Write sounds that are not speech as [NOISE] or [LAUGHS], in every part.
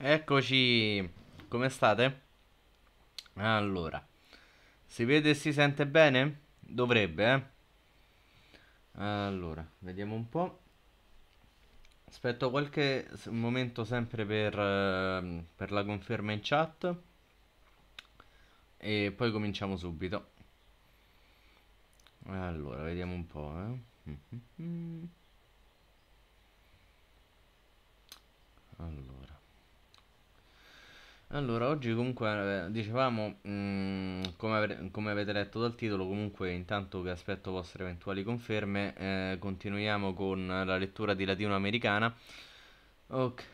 Eccoci, come state? Allora, si vede e si sente bene? Dovrebbe, eh? Allora, vediamo un po'. Aspetto qualche momento sempre per, ehm, per la conferma in chat e poi cominciamo subito. Allora, vediamo un po'. Eh. Mm-hmm. Allora. Allora, oggi comunque eh, dicevamo, mh, mm, come, avre- come, avete letto dal titolo, comunque intanto che aspetto vostre eventuali conferme, eh, continuiamo con la lettura di latinoamericana. Ok,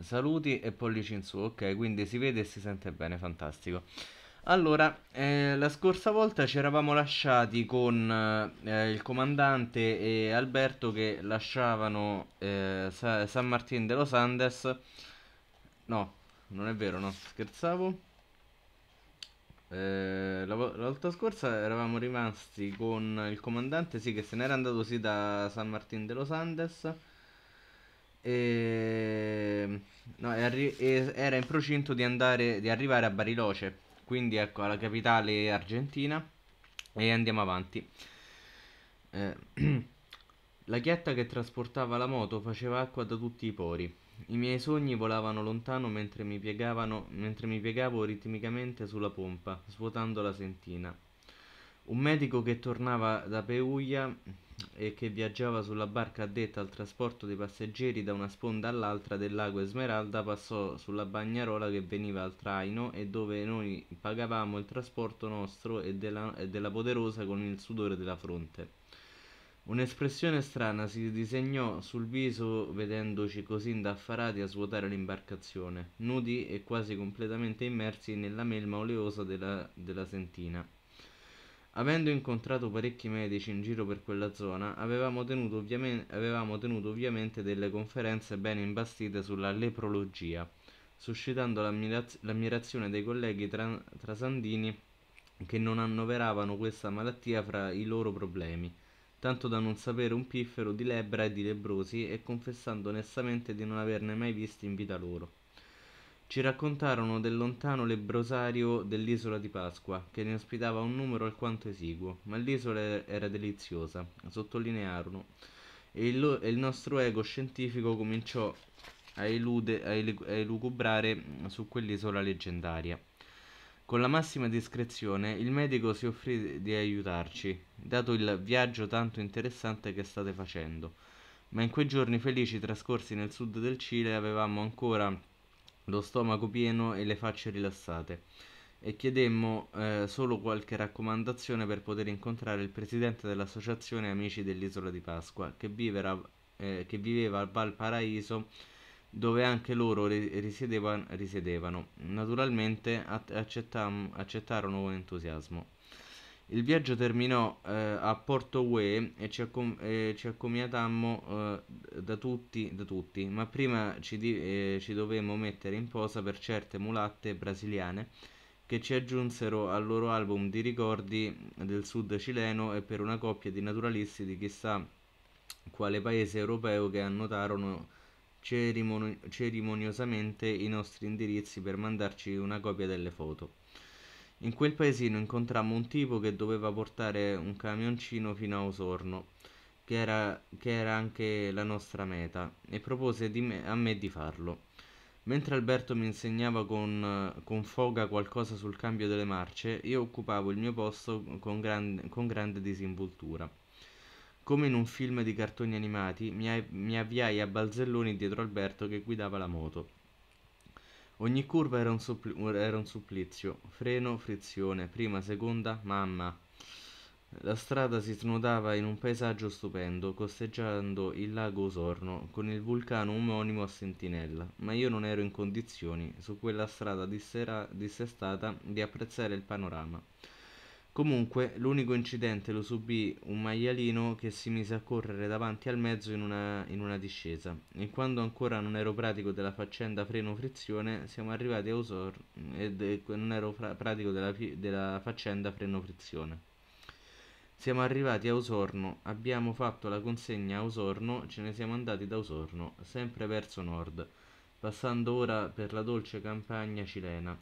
saluti e pollici in su, ok, quindi si vede e si sente bene, fantastico. Allora, eh, la scorsa volta ci eravamo lasciati con eh, il comandante e Alberto che lasciavano eh, Sa- San Martín de los Andes, no, non è vero, no, scherzavo. Eh, la, volta scorsa eravamo rimasti con il comandante, sì, che se n'era andato sì da San Martín de los Andes. E, no, e era in procinto di, andare, di arrivare a Bariloce, quindi ecco alla capitale argentina. E andiamo avanti. Eh, [CLEARS THROAT] la chiatta che trasportava la moto faceva acqua da tutti i pori. I miei sogni volavano lontano mentre mi, mentre mi piegavo ritmicamente sulla pompa, svuotando la sentina. Un medico che tornava da Peuglia e che viaggiava sulla barca addetta al trasporto dei passeggeri da una sponda all'altra del lago Esmeralda passò sulla bagnarola che veniva al traino e dove noi pagavamo il trasporto nostro e della, e della poderosa con il sudore della fronte un'espressione strana si disegnò sul viso vedendoci così indaffarati a svuotare l'imbarcazione nudi e quasi completamente immersi nella melma oleosa della, della sentina Avendo incontrato parecchi medici in giro per quella zona, avevamo tenuto, avevamo tenuto, ovviamente delle conferenze ben imbastite sulla leprologia, suscitando l'ammirazione dei colleghi tra trasandini che non annoveravano questa malattia fra i loro problemi tanto da non sapere un piffero di lebbra e di lebbrosi e confessando onestamente di non averne mai visti in vita loro. Ci raccontarono del lontano lebrosario dell'isola di Pasqua, che ne ospitava un numero alquanto esiguo, ma l'isola era deliziosa, sottolinearono, e il, lo- e il nostro ego scientifico cominciò a, elude- a, el- a elucubrare su quell'isola leggendaria. Con la massima discrezione il medico si offrì di aiutarci, dato il viaggio tanto interessante che state facendo. Ma in quei giorni felici trascorsi nel sud del Cile avevamo ancora lo stomaco pieno e le facce rilassate e chiedemmo eh, solo qualche raccomandazione per poter incontrare il presidente dell'associazione Amici dell'Isola di Pasqua che, viveva, eh, che viveva a Valparaiso dove anche loro risiedevano, risiedevano. Naturalmente accettarono con entusiasmo. Il viaggio terminò eh, a Porto Way e ci, accom- eh, ci accomiatammo eh, da, tutti, da, tutti, ma prima ci, di- eh, ci dovemmo mettere in posa per certe mulatte brasiliane che ci aggiunsero al loro album di ricordi del sud cileno e per una coppia di naturalisti di chissà quale paese europeo che annotarono cerimon- cerimoniosamente i nostri indirizzi per mandarci una copia delle foto. In quel paesino incontrammo un tipo che doveva portare un camioncino fino a Osorno, che era, che era anche la nostra meta, e propose me, a me di farlo. Mentre Alberto mi insegnava con, con, foga qualcosa sul cambio delle marce, io occupavo il mio posto con, gran, con grande disinvoltura. Come in un film di cartoni animati, mi avviai a balzelloni dietro Alberto che guidava la moto. Ogni curva era un, suppli- era un supplizio. Freno, frizione, prima, seconda, mamma. La strada si snodava in un paesaggio stupendo, costeggiando il lago Osorno, con il vulcano omonimo a sentinella, ma io non ero in condizioni, su quella strada dissera, dissestata, di apprezzare il panorama. Comunque, l'unico incidente lo subì un maialino che si mise a correre davanti al mezzo in una, in una discesa e quando ancora non ero pratico della faccenda freno-frizione siamo arrivati a Osor ed non ero fra- pratico della, della faccenda freno-frizione. Siamo arrivati a Osorno, abbiamo fatto la consegna a Osorno, ce ne siamo andati da Osorno, sempre verso nord, passando ora per la dolce campagna cilena,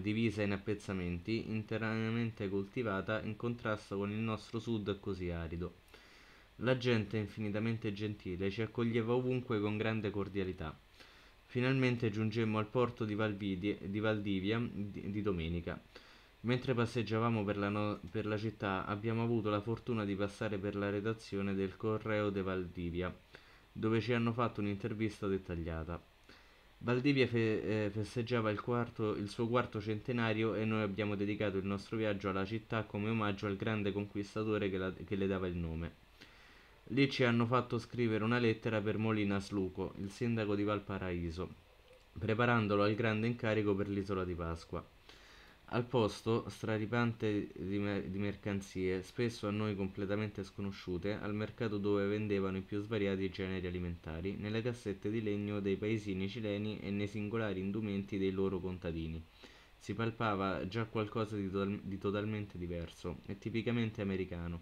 divisa in appezzamenti, interamente coltivata, in contrasto con il nostro sud così arido. La gente infinitamente gentile ci accoglieva ovunque con grande cordialità. Finalmente giungemmo al porto di, Valvidi, di Valdivia di, di, domenica. Mentre passeggiavamo per la, no, per la città abbiamo avuto la fortuna di passare per la redazione del Correo de Valdivia, dove ci hanno fatto un'intervista dettagliata. Valdivia fe- eh, festeggiava il, quarto, il suo quarto centenario e noi abbiamo dedicato il nostro viaggio alla città come omaggio al grande conquistatore che, la- che le dava il nome. Lì ci hanno fatto scrivere una lettera per Molina Sluco, il sindaco di Valparaiso, preparandolo al grande incarico per l'isola di Pasqua. Al posto, straripante di, mer- di mercanzie, spesso a noi completamente sconosciute, al mercato dove vendevano i più svariati generi alimentari, nelle cassette di legno dei paesini cileni e nei singolari indumenti dei loro contadini. Si palpava già qualcosa di, to- di totalmente diverso e tipicamente americano.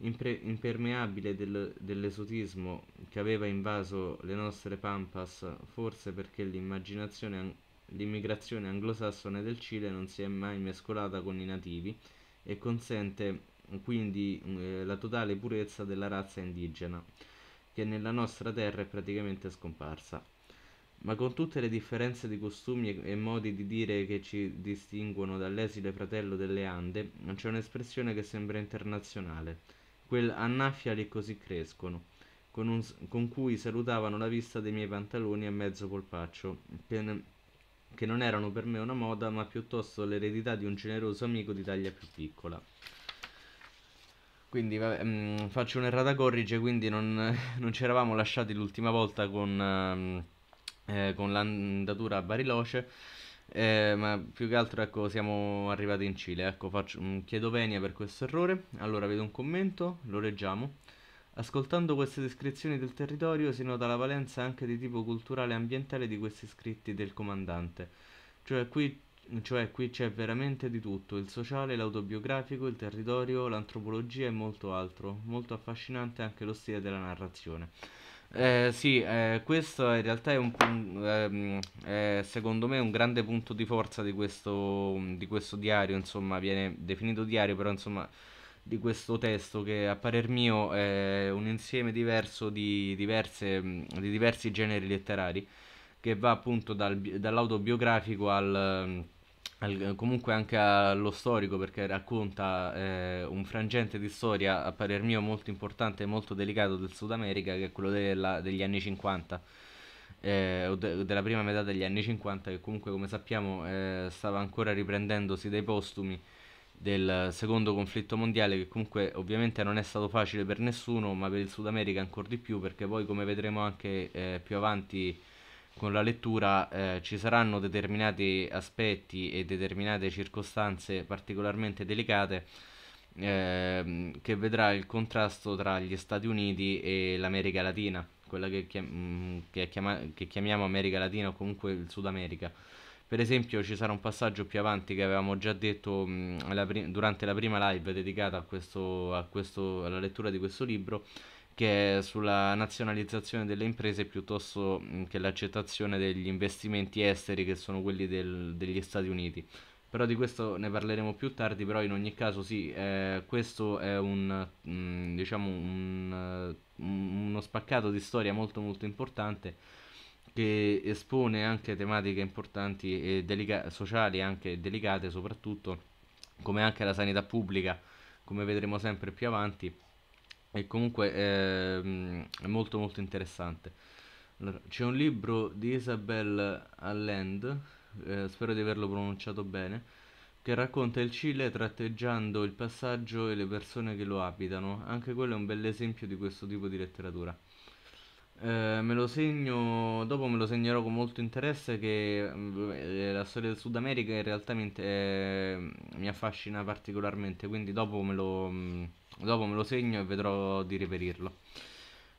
Impre- impermeabile del- dell'esotismo che aveva invaso le nostre pampas, forse perché l'immaginazione an- L'immigrazione anglosassone del Cile non si è mai mescolata con i nativi e consente quindi eh, la totale purezza della razza indigena, che nella nostra terra è praticamente scomparsa. Ma con tutte le differenze di costumi e modi di dire che ci distinguono dall'esile fratello delle Ande, c'è un'espressione che sembra internazionale, quel annaffiali così crescono, con, un, con cui salutavano la vista dei miei pantaloni a mezzo polpaccio, che che non erano per me una moda, ma piuttosto l'eredità di un generoso amico di taglia più piccola. Quindi vabbè, mh, mm, faccio un'errata corrige, quindi non, [LAUGHS] non ci eravamo lasciati l'ultima volta con, ehm, eh, con l'andatura a Bariloce, eh, ma più che altro ecco, siamo arrivati in Cile. Ecco, faccio, mh, mm, chiedo venia per questo errore. Allora vedo un commento, lo leggiamo. Ascoltando queste descrizioni del territorio si nota la valenza anche di tipo culturale e ambientale di questi scritti del comandante, cioè qui, cioè qui c'è veramente di tutto, il sociale, l'autobiografico, il territorio, l'antropologia e molto altro, molto affascinante anche lo stile della narrazione. Eh, sì, eh, questo in realtà è, un, ehm, è secondo me un grande punto di forza di questo, di questo diario, insomma viene definito diario, però insomma di questo testo che a parer mio è un insieme diverso di, diverse, mm, di diversi generi letterari che va appunto dal, dall'autobiografico al, mm, al, comunque anche allo storico perché racconta eh, un frangente di storia a parer mio molto importante e molto delicato del Sud America che è quello della, degli anni 50 eh, o de, della prima metà degli anni 50 che comunque come sappiamo eh, stava ancora riprendendosi dai postumi del secondo conflitto mondiale che comunque ovviamente non è stato facile per nessuno ma per il Sud America ancora di più perché poi come vedremo anche eh, più avanti con la lettura eh, ci saranno determinati aspetti e determinate circostanze particolarmente delicate eh, che vedrà il contrasto tra gli Stati Uniti e l'America Latina, quella che, chiam- mm, che, chiama- che chiamiamo America Latina o comunque il Sud America. Per esempio ci sarà un passaggio più avanti che avevamo già detto mh, mm, la pri- durante la prima live dedicata a questo, a questo, alla lettura di questo libro, che è sulla nazionalizzazione delle imprese piuttosto mh, mm, che l'accettazione degli investimenti esteri che sono quelli del, degli Stati Uniti. Però di questo ne parleremo più tardi, però in ogni caso sì, eh, questo è un, mh, mm, diciamo eh, un, uno spaccato di storia molto molto importante che espone anche tematiche importanti e delica- sociali, anche delicate soprattutto, come anche la sanità pubblica, come vedremo sempre più avanti, e comunque eh, è molto molto interessante. Allora, c'è un libro di Isabel Allende, eh, spero di averlo pronunciato bene, che racconta il Cile tratteggiando il passaggio e le persone che lo abitano. Anche quello è un bell'esempio di questo tipo di letteratura. Eh, me lo segno, dopo me lo segnerò con molto interesse che eh, la storia del Sud America in realtà mi, eh, mi affascina particolarmente, quindi dopo me, lo, mm, dopo me lo segno e vedrò di reperirlo.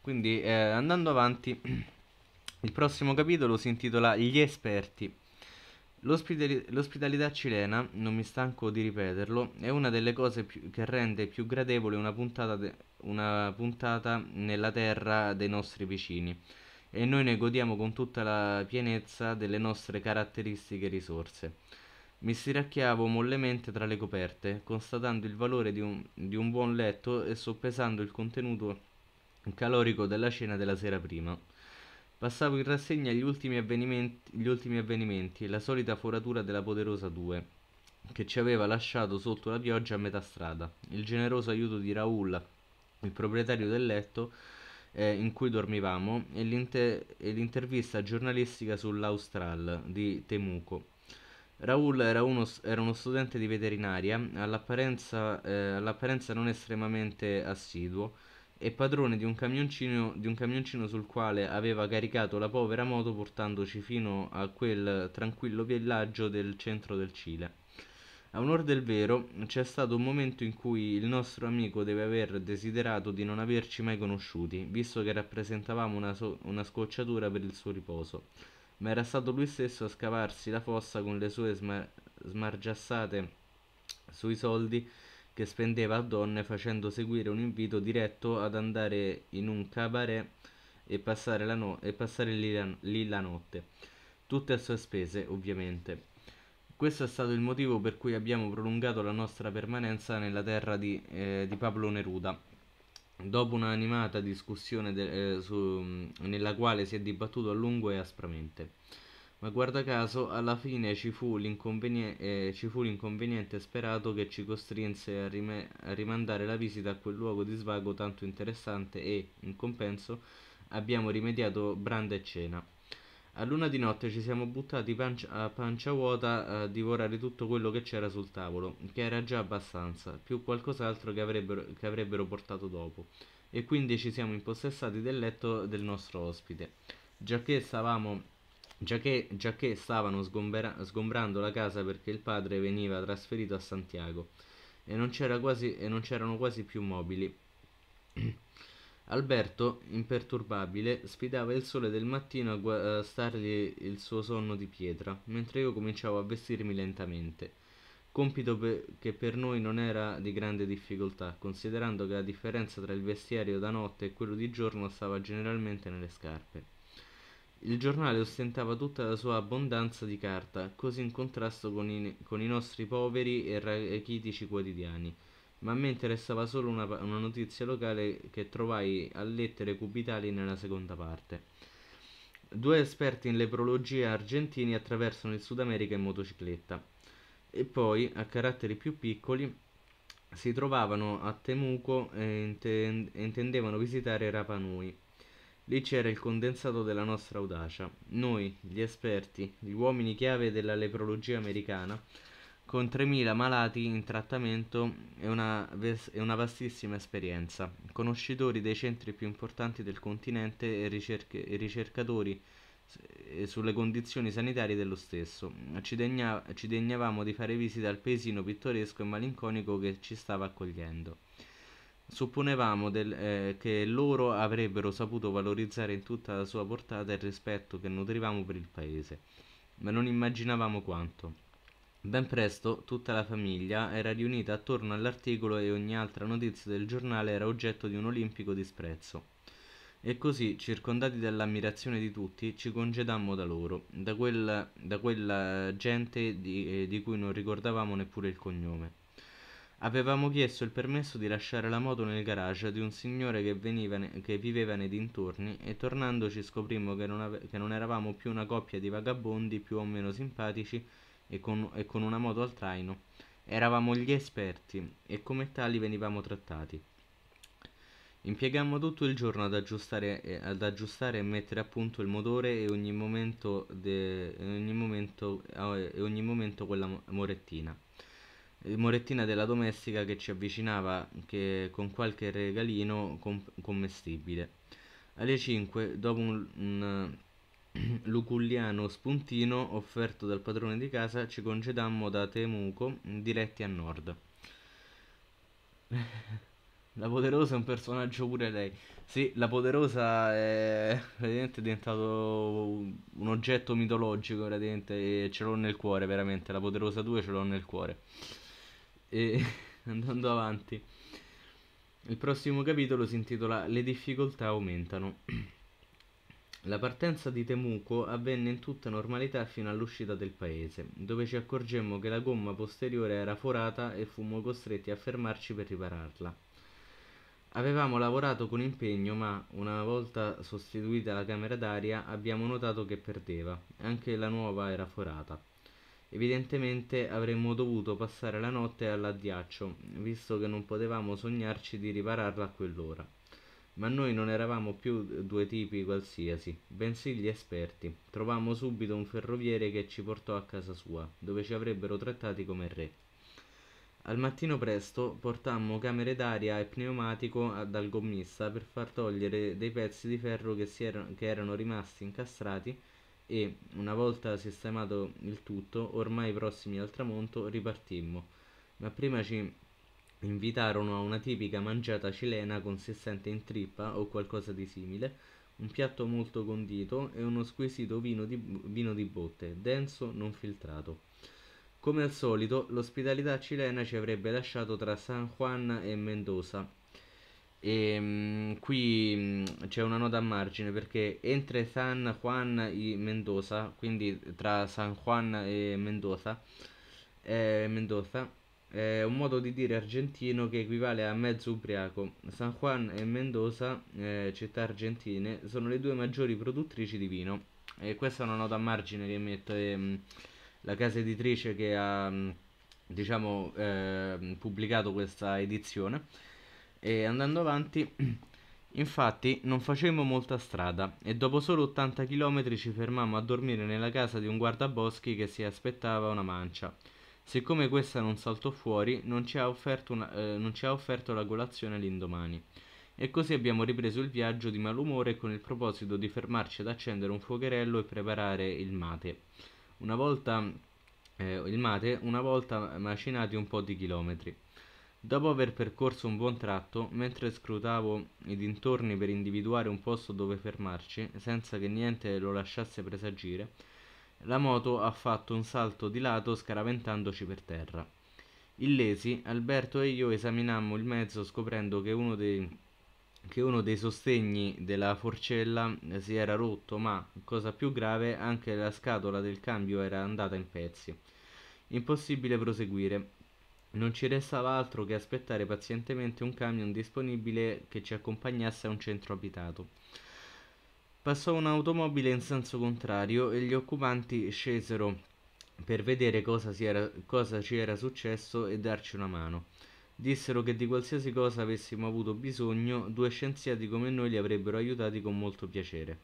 Quindi eh, andando avanti, [CLEARS THROAT] il prossimo capitolo si intitola Gli esperti. L'ospitali- l'ospitalità cilena, non mi stanco di ripeterlo, è una delle cose più, che rende più gradevole una puntata de- una puntata nella terra dei nostri vicini e noi ne godiamo con tutta la pienezza delle nostre caratteristiche risorse. Mi stiracchiavo mollemente tra le coperte, constatando il valore di un, di un buon letto e soppesando il contenuto calorico della cena della sera prima. Passavo in rassegna gli ultimi avvenimenti, gli ultimi avvenimenti la solita foratura della poderosa 2, che ci aveva lasciato sotto la pioggia a metà strada, il generoso aiuto di Raul il proprietario del letto eh, in cui dormivamo, e, l'inter- e l'intervista giornalistica sull'Austral di Temuco. Raul era uno, era uno, studente di veterinaria, all'apparenza, eh, all'apparenza, non estremamente assiduo, e padrone di un, di un, camioncino, sul quale aveva caricato la povera moto portandoci fino a quel tranquillo villaggio del centro del Cile. A onor del vero, c'è stato un momento in cui il nostro amico deve aver desiderato di non averci mai conosciuti, visto che rappresentavamo una, so- una scocciatura per il suo riposo, ma era stato lui stesso a scavarsi la fossa con le sue sma- smargiassate sui soldi che spendeva a donne facendo seguire un invito diretto ad andare in un cabaret e passare, la no- e passare lì, la- lì la notte, tutte a sue spese ovviamente. Questo è stato il motivo per cui abbiamo prolungato la nostra permanenza nella terra di, eh, di Pablo Neruda. Dopo un'animata discussione de, eh, su, mm, nella quale si è dibattuto a lungo e aspramente. Ma guarda caso, alla fine ci fu, l'inconveni- eh, ci fu l'inconveniente sperato che ci costrinse a, rime- a rimandare la visita a quel luogo di svago tanto interessante e, in compenso, abbiamo rimediato branda e cena. A luna di notte ci siamo buttati pancia, a pancia vuota a divorare tutto quello che c'era sul tavolo, che era già abbastanza, più qualcos'altro che avrebbero, che avrebbero portato dopo, e quindi ci siamo impossessati del letto del nostro ospite. Giacché stavamo Giacché, giacché, stavano sgombrando la casa perché il padre veniva trasferito a Santiago e non, quasi, e non c'erano quasi più mobili. Alberto, imperturbabile, sfidava il sole del mattino a guastargli il suo sonno di pietra, mentre io cominciavo a vestirmi lentamente. Compito pe che per noi non era di grande difficoltà, considerando che la differenza tra il vestiario da notte e quello di giorno stava generalmente nelle scarpe. Il giornale ostentava tutta la sua abbondanza di carta, così in contrasto con i, con i nostri poveri e rachitici quotidiani ma a me interessava solo una, una, notizia locale che trovai a lettere cubitali nella seconda parte. Due esperti in leprologia argentini attraversano il Sud America in motocicletta. E poi, a caratteri più piccoli, si trovavano a Temuco e, inten- intendevano visitare Rapanui. Lì c'era il condensato della nostra audacia. Noi, gli esperti, gli uomini chiave della leprologia americana, con 3.000 malati in trattamento e una, ves- e una, vastissima esperienza, conoscitori dei centri più importanti del continente e, ricerche- e ricercatori sulle condizioni sanitarie dello stesso. Ci, degna- ci, degnavamo di fare visita al paesino pittoresco e malinconico che ci stava accogliendo. Supponevamo del, eh, che loro avrebbero saputo valorizzare in tutta la sua portata il rispetto che nutrivamo per il paese, ma non immaginavamo quanto. Ben presto tutta la famiglia era riunita attorno all'articolo e ogni altra notizia del giornale era oggetto di un olimpico disprezzo. E così, circondati dall'ammirazione di tutti, ci congedammo da loro, da quella, da quella gente di, eh, di cui non ricordavamo neppure il cognome. Avevamo chiesto il permesso di lasciare la moto nel garage di un signore che, veniva ne- che viveva nei dintorni e tornandoci scoprimmo che non, ave- che non eravamo più una coppia di vagabondi più o meno simpatici, e con, e con una moto al traino. Eravamo gli esperti e come tali venivamo trattati. Impiegammo tutto il giorno ad aggiustare, eh, ad aggiustare, e mettere a punto il motore e ogni momento, de, ogni momento, eh, ogni momento quella morettina. Eh, morettina della domestica che ci avvicinava che, con qualche regalino com commestibile. Alle 5, dopo un, un [CLEARS THROAT] luculliano spuntino offerto dal padrone di casa, ci congedammo da Temuco, mm, diretti a nord. [LAUGHS] La Poderosa è un personaggio pure lei. Sì, la Poderosa è praticamente diventato un oggetto mitologico, praticamente, e ce l'ho nel cuore, veramente. La Poderosa 2 ce l'ho nel cuore. E [LAUGHS] andando avanti, il prossimo capitolo si intitola Le difficoltà aumentano. [CLEARS THROAT] La partenza di Temuco avvenne in tutta normalità fino all'uscita del paese, dove ci accorgemmo che la gomma posteriore era forata e fummo costretti a fermarci per ripararla. Avevamo lavorato con impegno, ma una volta sostituita la camera d'aria abbiamo notato che perdeva, anche la nuova era forata. Evidentemente avremmo dovuto passare la notte all'addiaccio, visto che non potevamo sognarci di ripararla a quell'ora. Ma noi non eravamo più due tipi qualsiasi, bensì gli esperti. Trovammo subito un ferroviere che ci portò a casa sua, dove ci avrebbero trattati come re. Al mattino presto portammo camere d'aria e pneumatico dal gommista per far togliere dei pezzi di ferro che, erano, che erano rimasti incastrati e, una volta sistemato il tutto, ormai prossimi al tramonto, ripartimmo. Ma prima ci Invitarono a una tipica mangiata cilena consistente in trippa o qualcosa di simile, un piatto molto condito e uno squisito vino di, vino di botte, denso, non filtrato. Come al solito, l'ospitalità cilena ci avrebbe lasciato tra San Juan e Mendoza. E, ehm, mh, qui mh, mm, c'è una nota a margine perché entre San Juan e Mendoza, quindi tra San Juan e Mendoza, eh, Mendoza è un modo di dire argentino che equivale a mezzo ubriaco. San Juan e Mendoza, eh, città argentine, sono le due maggiori produttrici di vino. E questa è una nota a margine che mette mh, ehm, la casa editrice che ha mm, diciamo, eh, pubblicato questa edizione. E andando avanti, [CLEARS THROAT] infatti, non facemmo molta strada e dopo solo 80 km ci fermammo a dormire nella casa di un guardaboschi che si aspettava una mancia. Siccome questa non saltò fuori, non ci ha offerto, una, eh, non ci ha offerto la colazione l'indomani. E così abbiamo ripreso il viaggio di malumore con il proposito di fermarci ad accendere un fuocherello e preparare il mate. Una volta eh, il mate, una volta macinati un po' di chilometri. Dopo aver percorso un buon tratto, mentre scrutavo i dintorni per individuare un posto dove fermarci, senza che niente lo lasciasse presagire, la moto ha fatto un salto di lato scaraventandoci per terra. Illesi, Alberto e io esaminammo il mezzo scoprendo che uno dei che uno dei sostegni della forcella eh, si era rotto, ma, cosa più grave, anche la scatola del cambio era andata in pezzi. Impossibile proseguire. Non ci restava altro che aspettare pazientemente un camion disponibile che ci accompagnasse a un centro abitato passò un'automobile in senso contrario e gli occupanti scesero per vedere cosa, era, cosa ci era successo e darci una mano. Dissero che di qualsiasi cosa avessimo avuto bisogno, due scienziati come noi li avrebbero aiutati con molto piacere.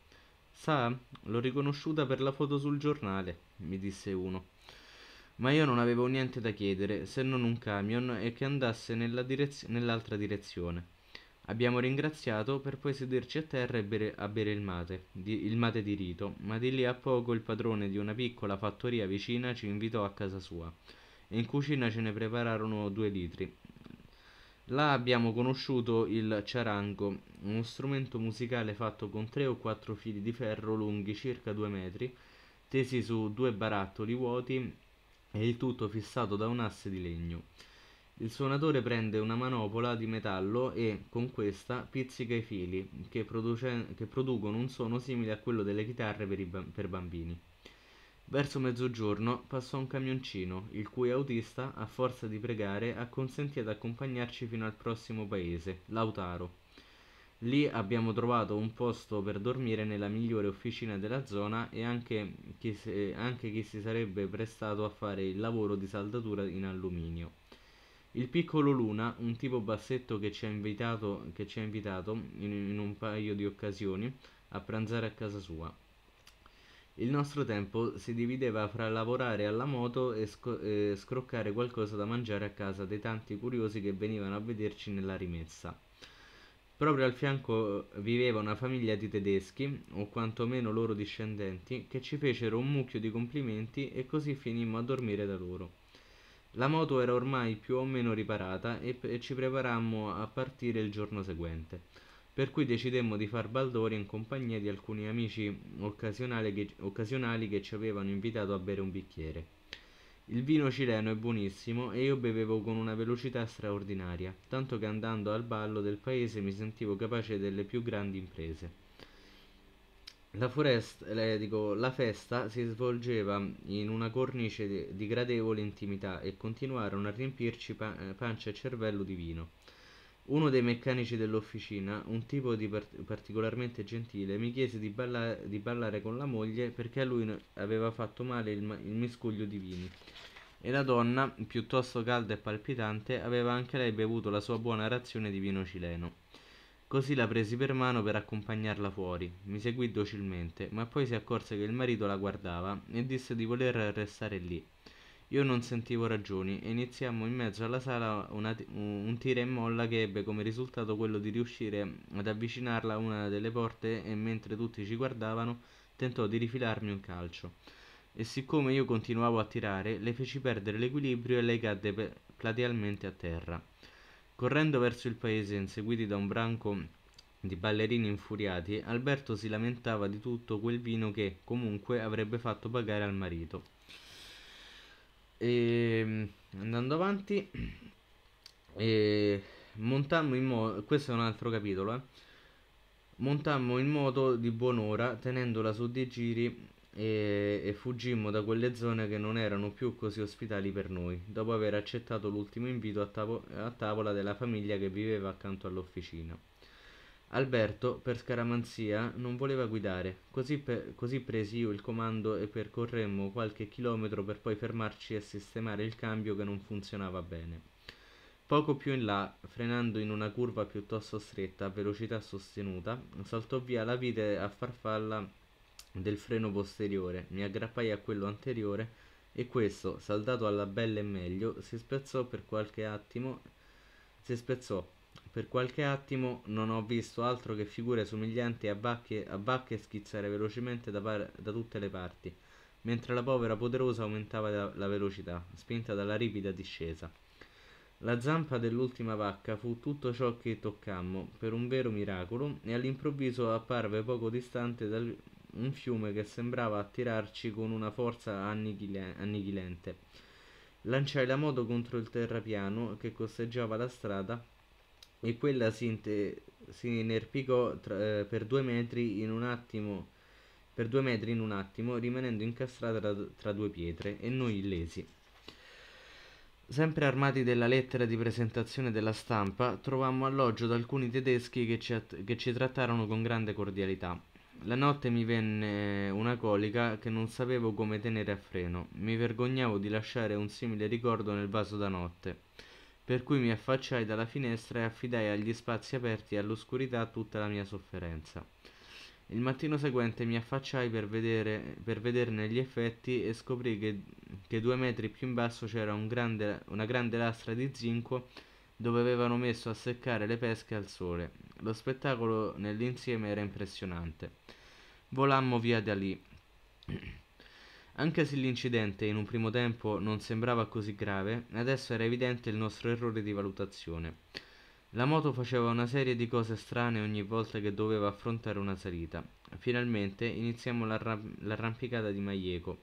Sa, l'ho riconosciuta per la foto sul giornale, mi disse uno. Ma io non avevo niente da chiedere, se non un camion e che andasse nell'altra direz nell direzione. Abbiamo ringraziato per poi sederci a terra e bere, a bere il mate, di, il mate di rito, ma di lì a poco il padrone di una piccola fattoria vicina ci invitò a casa sua e in cucina ce ne prepararono due litri. Là abbiamo conosciuto il charango, uno strumento musicale fatto con tre o quattro fili di ferro lunghi circa due metri, tesi su due barattoli vuoti e il tutto fissato da un asse di legno. Il suonatore prende una manopola di metallo e, con questa, pizzica i fili, che, produce, che producono un suono simile a quello delle chitarre per, ba- per bambini. Verso mezzogiorno passò un camioncino, il cui autista, a forza di pregare, acconsentì ad accompagnarci fino al prossimo paese, Lautaro. Lì abbiamo trovato un posto per dormire nella migliore officina della zona e anche chi, se, anche chi si sarebbe prestato a fare il lavoro di saldatura in alluminio. Il piccolo Luna, un tipo bassetto che ci ha invitato, ci ha invitato in, in un paio di occasioni a pranzare a casa sua. Il nostro tempo si divideva fra lavorare alla moto e, sco- e scroccare qualcosa da mangiare a casa dei tanti curiosi che venivano a vederci nella rimessa. Proprio al fianco eh, viveva una famiglia di tedeschi, o quantomeno loro discendenti, che ci fecero un mucchio di complimenti e così finimmo a dormire da loro. La moto era ormai più o meno riparata e, e ci preparammo a partire il giorno seguente, per cui decidemmo di far baldoria in compagnia di alcuni amici occasionali che, occasionali che ci avevano invitato a bere un bicchiere. Il vino cileno è buonissimo e io bevevo con una velocità straordinaria, tanto che andando al ballo del paese mi sentivo capace delle più grandi imprese. La, foresta, eh, dico, la, festa si svolgeva in una cornice di, di gradevole intimità e continuarono a riempirci pa- eh, pancia e cervello di vino. Uno dei meccanici dell'officina, un tipo par- particolarmente gentile, mi chiese di, balla- di, ballare con la moglie perché a lui aveva fatto male il, ma- il miscuglio di vini. E la donna, piuttosto calda e palpitante, aveva anche lei bevuto la sua buona razione di vino cileno. Così la presi per mano per accompagnarla fuori. Mi seguì docilmente, ma poi si accorse che il marito la guardava e disse di voler restare lì. Io non sentivo ragioni e iniziammo in mezzo alla sala una, un tira e molla che ebbe come risultato quello di riuscire ad avvicinarla a una delle porte e mentre tutti ci guardavano tentò di rifilarmi un calcio. E siccome io continuavo a tirare, le feci perdere l'equilibrio e lei cadde platealmente a terra. Correndo verso il paese, inseguiti da un branco di ballerini infuriati, Alberto si lamentava di tutto quel vino che comunque avrebbe fatto pagare al marito. E, ehm, andando avanti, e, eh, montammo in moto, questo è un altro capitolo, eh? montammo in moto di buon'ora tenendola su dei giri e, e fuggimmo da quelle zone che non erano più così ospitali per noi, dopo aver accettato l'ultimo invito a, tapo- a tavola della famiglia che viveva accanto all'officina. Alberto, per scaramanzia, non voleva guidare, così, pe- così, presi io il comando e percorremmo qualche chilometro per poi fermarci e sistemare il cambio che non funzionava bene. Poco più in là, frenando in una curva piuttosto stretta a velocità sostenuta, saltò via la vite a farfalla del freno posteriore, mi aggrappai a quello anteriore e questo, saldato alla bella e meglio, si spezzò per qualche attimo. Si spezzò. Per qualche attimo non ho visto altro che figure somiglianti a bacche, a bacche schizzare velocemente da, par- da tutte le parti, mentre la povera poderosa aumentava la, la velocità, spinta dalla ripida discesa. La zampa dell'ultima vacca fu tutto ciò che toccammo, per un vero miracolo, e all'improvviso apparve poco distante dal, un fiume che sembrava attirarci con una forza annichile- annichilente. Lanciai la moto contro il terrapiano che costeggiava la strada e quella si, inte- si inerpicò tra- eh, per due metri in un attimo per due metri in un attimo, rimanendo incastrata tra, tra, due pietre, e noi illesi. Sempre armati della lettera di presentazione della stampa, trovammo alloggio da alcuni tedeschi che ci, att- che ci trattarono con grande cordialità. La notte mi venne una colica che non sapevo come tenere a freno. Mi vergognavo di lasciare un simile ricordo nel vaso da notte, per cui mi affacciai dalla finestra e affidai agli spazi aperti e all'oscurità tutta la mia sofferenza. Il mattino seguente mi affacciai per, vedere, per vederne gli effetti e scoprì che, che, due metri più in basso c'era un grande, una grande lastra di zinco dove avevano messo a seccare le pesche al sole. Lo spettacolo nell'insieme era impressionante. Volammo via da lì. [CLEARS THROAT] Anche se l'incidente in un primo tempo non sembrava così grave, adesso era evidente il nostro errore di valutazione. La moto faceva una serie di cose strane ogni volta che doveva affrontare una salita. Finalmente iniziamo l'arra- l'arrampicata di Maieco.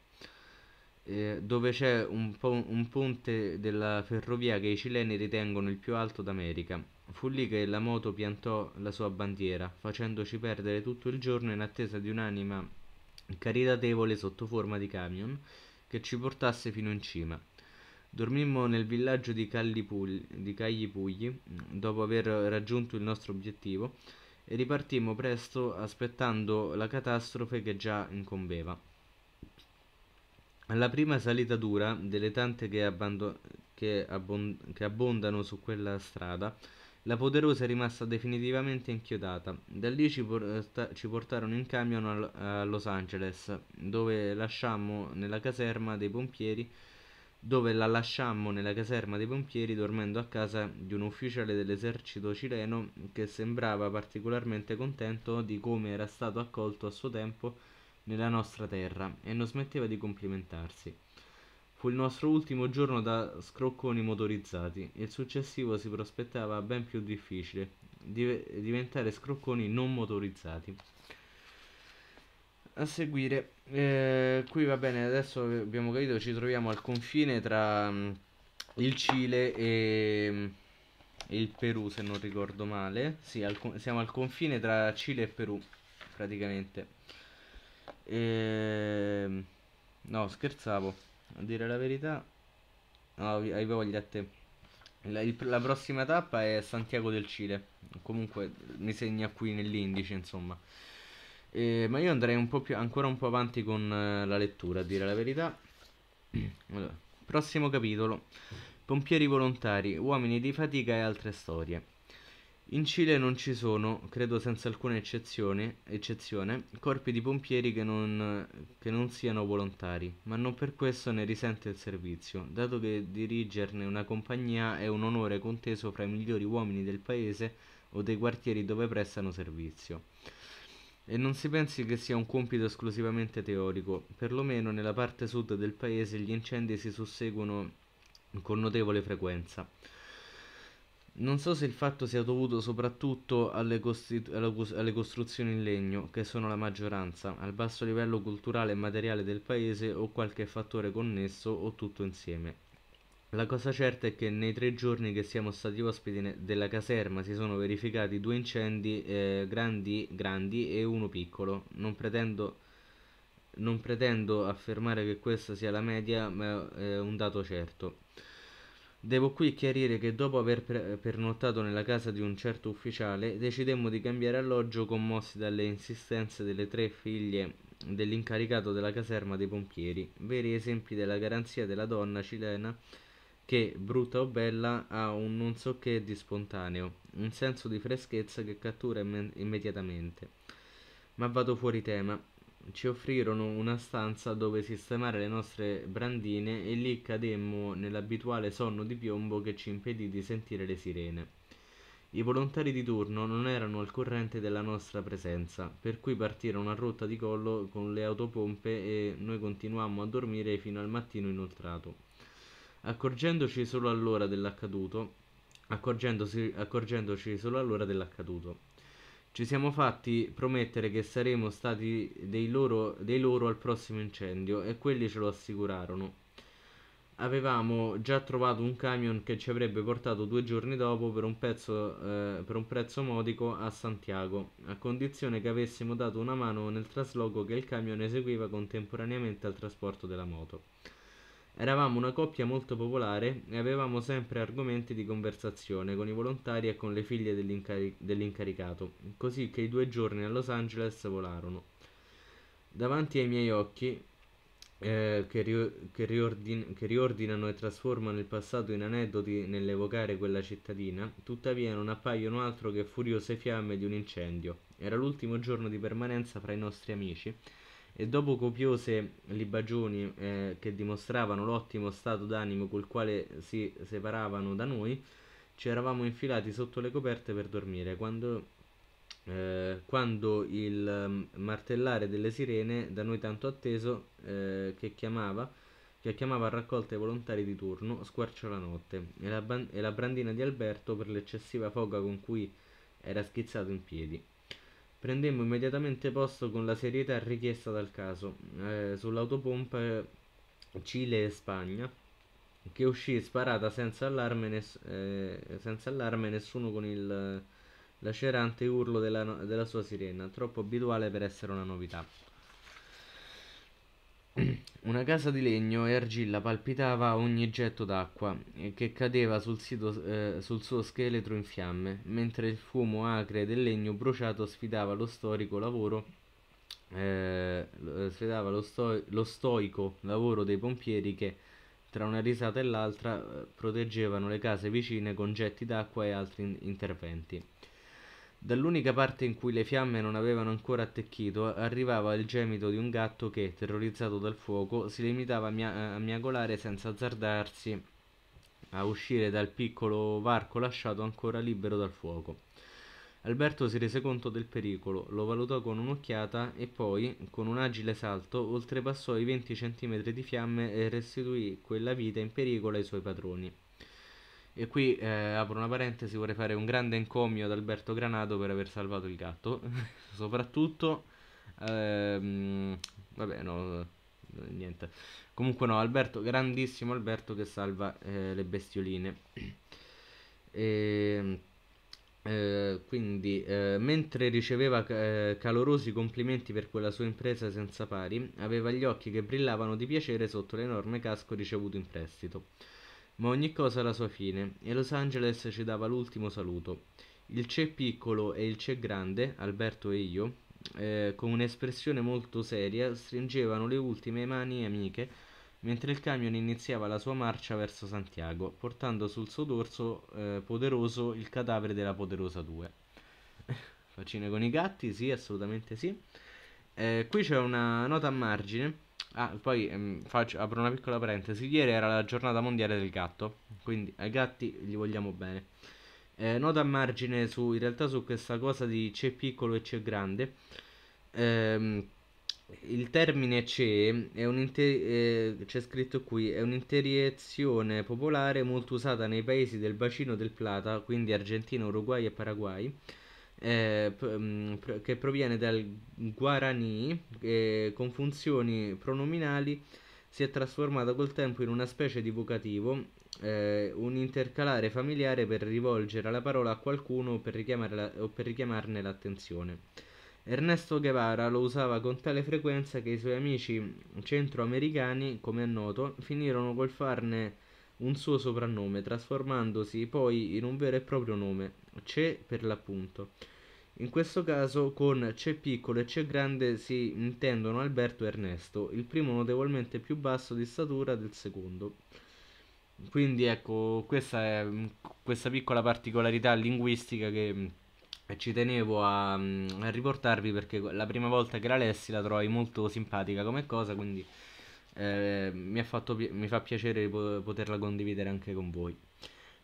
Eh, dove c'è un, pon- un, ponte della ferrovia che i cileni ritengono il più alto d'America. Fu lì che la moto piantò la sua bandiera, facendoci perdere tutto il giorno in attesa di un'anima caritatevole sotto forma di camion che ci portasse fino in cima. Dormimmo nel villaggio di, Callipugli, di Cagli Pugli dopo aver raggiunto il nostro obiettivo e ripartimmo presto aspettando la catastrofe che già incombeva alla prima salita dura delle tante che, abbando- che, abbon- che abbondano su quella strada la poderosa è rimasta definitivamente inchiodata. Da lì ci, porta- ci portarono in camion al- a Los Angeles, dove lasciammo nella caserma dei pompieri dove la lasciammo nella caserma dei pompieri dormendo a casa di un ufficiale dell'esercito cileno che sembrava particolarmente contento di come era stato accolto a suo tempo nella nostra terra e non smetteva di complimentarsi. Fu il nostro ultimo giorno da scrocconi motorizzati e il successivo si prospettava ben più difficile, di diventare scrocconi non motorizzati. A seguire, eh, qui va bene, adesso abbiamo capito, ci troviamo al confine tra mh, mm, il Cile e, e, mm, il Perù, se non ricordo male. Sì, al, siamo al confine tra Cile e Perù, praticamente. E... Ehm, no, scherzavo. A dire la verità, no, hai voglia a te. La, il, la, prossima tappa è Santiago del Cile. Comunque mi segna qui nell'indice, insomma. E, ehm, ma io andrei un più, ancora un po' avanti con eh, la lettura, a dire la verità. [CLEARS THROAT] Allora, prossimo capitolo. Pompieri volontari, uomini di fatica e altre storie. In Cile non ci sono, credo senza alcuna eccezione, corpi di pompieri che non, che non siano volontari, ma non per questo ne risente il servizio, dato che dirigerne una compagnia è un onore conteso fra i migliori uomini del paese o dei quartieri dove prestano servizio. E non si pensi che sia un compito esclusivamente teorico, perlomeno nella parte sud del paese gli incendi si susseguono con notevole frequenza. Non so se il fatto sia dovuto soprattutto alle, costitu- alle, costruzioni in legno, che sono la maggioranza, al basso livello culturale e materiale del paese o qualche fattore connesso o tutto insieme. La cosa certa è che nei tre giorni che siamo stati ospiti ne- della caserma si sono verificati due incendi eh, grandi, grandi e uno piccolo. Non pretendo, non pretendo affermare che questa sia la media, ma è un dato certo. Devo qui chiarire che dopo aver pre- pernottato nella casa di un certo ufficiale, decidemmo di cambiare alloggio commossi dalle insistenze delle tre figlie dell'incaricato della caserma dei pompieri, veri esempi della garanzia della donna cilena che, brutta o bella, ha un non so che di spontaneo, un senso di freschezza che cattura imme- immediatamente. Ma vado fuori tema ci offrirono una stanza dove sistemare le nostre brandine e lì cademmo nell'abituale sonno di piombo che ci impedì di sentire le sirene. I volontari di turno non erano al corrente della nostra presenza, per cui partirono a rotta di collo con le autopompe e noi continuammo a dormire fino al mattino inoltrato. Accorgendoci solo allora dell'accaduto, accorgendoci solo allora dell'accaduto. Ci siamo fatti promettere che saremmo stati dei loro, dei loro al prossimo incendio e quelli ce lo assicurarono. Avevamo già trovato un camion che ci avrebbe portato due giorni dopo per un, pezzo, eh, per un prezzo modico a Santiago, a condizione che avessimo dato una mano nel trasloco che il camion eseguiva contemporaneamente al trasporto della moto. Eravamo una coppia molto popolare e avevamo sempre argomenti di conversazione con i volontari e con le figlie dell'incari- dell'incaricato, così che i due giorni a Los Angeles volarono. Davanti ai miei occhi, eh, che, ri- che, riordin- che riordinano e trasformano il passato in aneddoti nell'evocare quella cittadina, tuttavia non appaiono altro che furiose fiamme di un incendio. Era l'ultimo giorno di permanenza fra i nostri amici e dopo copiose libagioni eh, che dimostravano l'ottimo stato d'animo col quale si separavano da noi, ci eravamo infilati sotto le coperte per dormire, quando, eh, quando il mm, martellare delle sirene, da noi tanto atteso, eh, che chiamava, che chiamava a raccolta i volontari di turno, squarciò la notte, e la, ban- e la brandina di Alberto per l'eccessiva foga con cui era schizzato in piedi. Prendemmo immediatamente posto con la serietà richiesta dal caso eh, sull'autopompa Cile e Spagna che uscì sparata senza allarme, ness eh, senza allarme nessuno con il lacerante urlo della, no della sua sirena, troppo abituale per essere una novità. Mm. Una casa di legno e argilla palpitava a ogni getto d'acqua eh, che cadeva sul, sito, eh, sul suo scheletro in fiamme, mentre il fumo acre del legno bruciato sfidava lo storico lavoro eh, eh sfidava lo, sto- lo, stoico lavoro dei pompieri che tra una risata e l'altra eh, proteggevano le case vicine con getti d'acqua e altri in- interventi. Dall'unica parte in cui le fiamme non avevano ancora attecchito arrivava il gemito di un gatto che, terrorizzato dal fuoco, si limitava a, mia- a miagolare senza azzardarsi a uscire dal piccolo varco lasciato ancora libero dal fuoco. Alberto si rese conto del pericolo, lo valutò con un'occhiata e poi, con un agile salto, oltrepassò i 20 centimetri di fiamme e restituì quella vita in pericolo ai suoi padroni. E qui eh, apro una parentesi, vorrei fare un grande encomio ad Alberto Granato per aver salvato il gatto, [LAUGHS] soprattutto... Ehm, vabbè, no, eh, niente. Comunque no, Alberto, grandissimo Alberto che salva eh, le bestioline. E, [CLEARS THROAT] ehm, eh, quindi, eh, mentre riceveva eh, calorosi complimenti per quella sua impresa senza pari, aveva gli occhi che brillavano di piacere sotto l'enorme casco ricevuto in prestito. Ma ogni cosa ha la sua fine e Los Angeles ci dava l'ultimo saluto. Il C piccolo e il C grande, Alberto e io, eh, con un'espressione molto seria, stringevano le ultime mani amiche mentre il camion iniziava la sua marcia verso Santiago, portando sul suo dorso eh, poderoso il cadavere della Poderosa 2. [LAUGHS] Faccine con i gatti, sì, assolutamente sì. Eh, qui c'è una nota a margine Ah, poi ehm, faccio, apro una piccola parentesi. Ieri era la giornata mondiale del gatto, quindi ai gatti li vogliamo bene. Eh, nota a margine su, in realtà su questa cosa di c'è piccolo e c'è grande. Ehm, il termine c'è, è eh, c'è scritto qui, è un'interiezione popolare molto usata nei paesi del bacino del Plata, quindi Argentina, Uruguay e Paraguay eh, p- mm, che proviene dal guarani e eh, con funzioni pronominali si è trasformata col tempo in una specie di vocativo, eh, un intercalare familiare per rivolgere la parola a qualcuno o per, richiamarla, o per richiamarne l'attenzione. Ernesto Guevara lo usava con tale frequenza che i suoi amici centroamericani, come è noto, finirono col farne un suo soprannome, trasformandosi poi in un vero e proprio nome, Che per l'appunto. In questo caso con c'è piccolo e c'è grande si intendono Alberto e Ernesto, il primo notevolmente più basso di statura del secondo. Quindi ecco, questa è mm, questa piccola particolarità linguistica che mm, ci tenevo a, mm, a riportarvi perché la prima volta che la lessi la trovai molto simpatica come cosa, quindi eh, mi, fatto, mi, fa piacere poterla condividere anche con voi.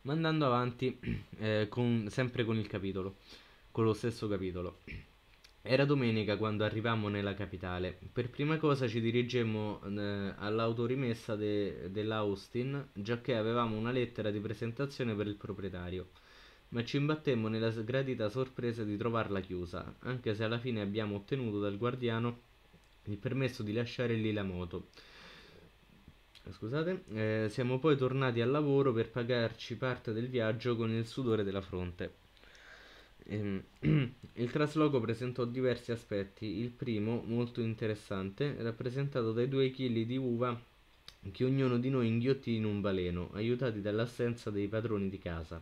Ma andando avanti, [CLEARS THROAT] eh, con, sempre con il capitolo con lo stesso capitolo. Era domenica quando arrivammo nella capitale. Per prima cosa ci dirigemmo eh, all'autorimessa de, dell'Austin, giacché avevamo una lettera di presentazione per il proprietario. Ma ci imbattemmo nella gradita sorpresa di trovarla chiusa, anche se alla fine abbiamo ottenuto dal guardiano il permesso di lasciare lì la moto. Scusate, eh, siamo poi tornati al lavoro per pagarci parte del viaggio con il sudore della fronte. Ehm, [CLEARS THROAT] il trasloco presentò diversi aspetti, il primo, molto interessante, rappresentato dai due chili di uva che ognuno di noi inghiottì in un baleno, aiutati dall'assenza dei padroni di casa.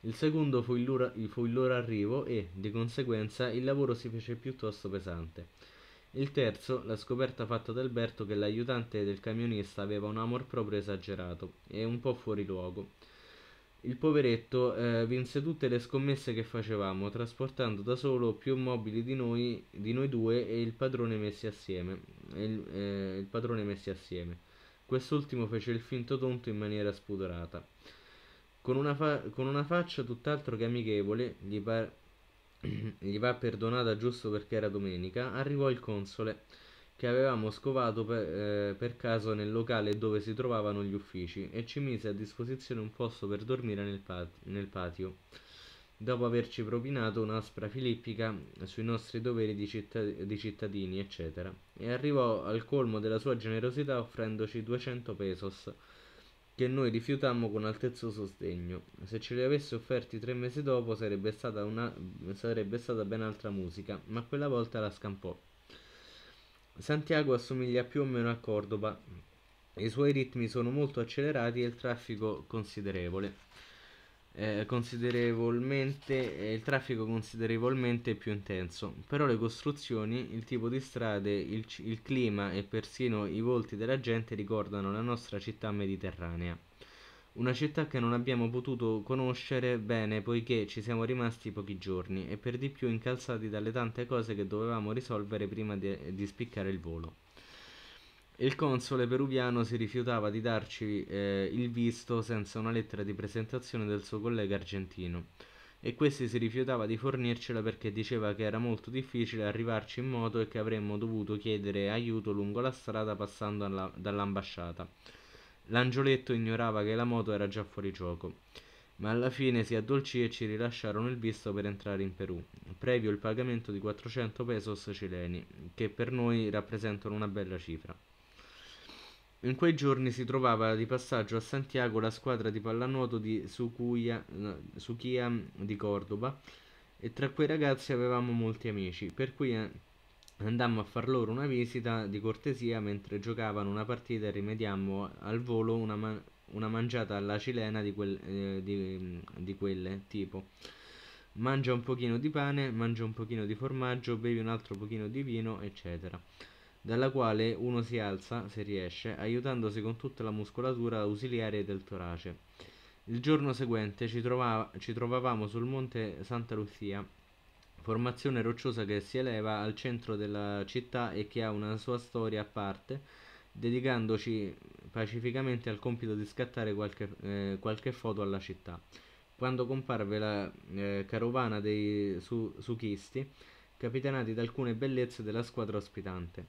Il secondo fu il, loro, fu il loro arrivo e, di conseguenza, il lavoro si fece piuttosto pesante. Il terzo, la scoperta fatta da Alberto che l'aiutante del camionista aveva un amor proprio esagerato e un po' fuori luogo il poveretto eh, vinse tutte le scommesse che facevamo, trasportando da solo più mobili di noi, di noi due e il padrone messi assieme. Il, eh, il padrone messi assieme. Quest'ultimo fece il finto tonto in maniera spudorata. Con una, fa- con una faccia tutt'altro che amichevole, gli, par- [CLEARS THROAT] gli va perdonata giusto perché era domenica, arrivò il console che avevamo scovato per, eh, per caso nel locale dove si trovavano gli uffici e ci mise a disposizione un posto per dormire nel, pat- nel patio, dopo averci propinato un'aspra filippica sui nostri doveri di, cittad- di cittadini, eccetera. E arrivò al colmo della sua generosità offrendoci 200 pesos, che noi rifiutammo con altezzoso sostegno. Se ce li avesse offerti tre mesi dopo sarebbe stata, una, sarebbe stata ben altra musica, ma quella volta la scampò. Santiago assomiglia più o meno a Cordoba, i suoi ritmi sono molto accelerati e il traffico considerevole. Eh, considerevolmente eh, il traffico considerevolmente più intenso però le costruzioni il tipo di strade il, il clima e persino i volti della gente ricordano la nostra città mediterranea una città che non abbiamo potuto conoscere bene poiché ci siamo rimasti pochi giorni e per di più incalzati dalle tante cose che dovevamo risolvere prima di, eh, di spiccare il volo. Il console peruviano si rifiutava di darci eh, il visto senza una lettera di presentazione del suo collega argentino e questi si rifiutava di fornircela perché diceva che era molto difficile arrivarci in moto e che avremmo dovuto chiedere aiuto lungo la strada passando alla, dall'ambasciata L'angioletto ignorava che la moto era già fuori gioco, ma alla fine si addolcì e ci rilasciarono il visto per entrare in Perù, previo il pagamento di 400 pesos cileni, che per noi rappresentano una bella cifra. In quei giorni si trovava di passaggio a Santiago la squadra di pallanuoto di Sucuia, di Cordoba e tra quei ragazzi avevamo molti amici, per cui eh, Andammo a far loro una visita di cortesia mentre giocavano una partita e rimediammo al volo una, man- una mangiata alla cilena di, quel, eh, di, di quelle, tipo mangia un pochino di pane, mangia un pochino di formaggio, bevi un altro pochino di vino, eccetera. Dalla quale uno si alza, se riesce, aiutandosi con tutta la muscolatura ausiliare del torace. Il giorno seguente ci, trova- ci trovavamo sul monte Santa Lucia Formazione rocciosa che si eleva al centro della città e che ha una sua storia a parte, dedicandoci pacificamente al compito di scattare qualche, eh, qualche foto alla città. Quando comparve la eh, carovana dei su- suchisti, capitanati da alcune bellezze della squadra ospitante,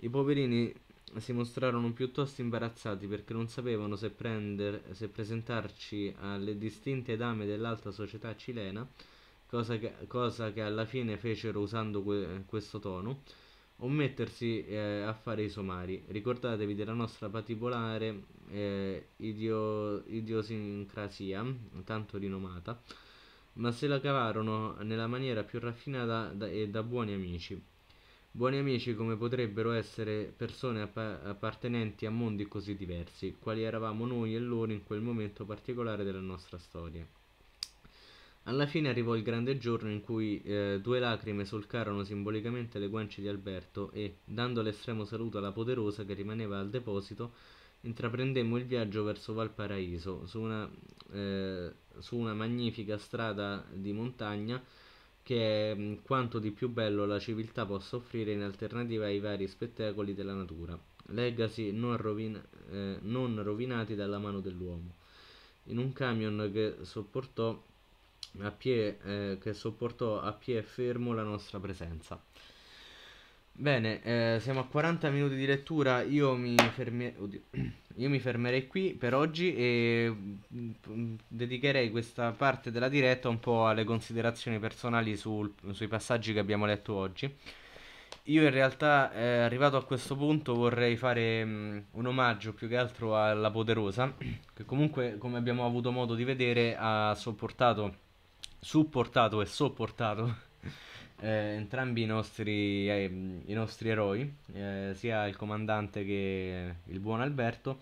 i poverini si mostrarono piuttosto imbarazzati perché non sapevano se, prender, se presentarci alle distinte dame dell'alta società cilena cosa che, cosa che alla fine fecero usando que, questo tono, o mettersi eh, a fare i somari. Ricordatevi della nostra patibolare eh, idio, idiosincrasia, tanto rinomata, ma se la cavarono nella maniera più raffinata da, e da buoni amici. Buoni amici come potrebbero essere persone appartenenti a mondi così diversi, quali eravamo noi e loro in quel momento particolare della nostra storia. Alla fine arrivò il grande giorno in cui eh, due lacrime solcarono simbolicamente le guance di Alberto e, dando l'estremo saluto alla poderosa che rimaneva al deposito, intraprendemmo il viaggio verso Valparaiso, su una, eh, su una magnifica strada di montagna che è mm, quanto di più bello la civiltà possa offrire in alternativa ai vari spettacoli della natura, legacy non, rovin- eh, non rovinati dalla mano dell'uomo. In un camion che sopportò a pie, eh, che sopportò a pie fermo la nostra presenza. Bene, eh, siamo a 40 minuti di lettura, io mi, fermi... Oddio. [CLEARS THROAT] io mi fermerei qui per oggi e mm, dedicherei questa parte della diretta un po' alle considerazioni personali sul, sui passaggi che abbiamo letto oggi. Io in realtà, eh, arrivato a questo punto, vorrei fare mh, mm, un omaggio più che altro alla Poderosa, [CLEARS THROAT] che comunque, come abbiamo avuto modo di vedere, ha sopportato supportato e sopportato [LAUGHS] eh, entrambi i nostri, eh, i nostri eroi, eh, sia il comandante che il buon Alberto,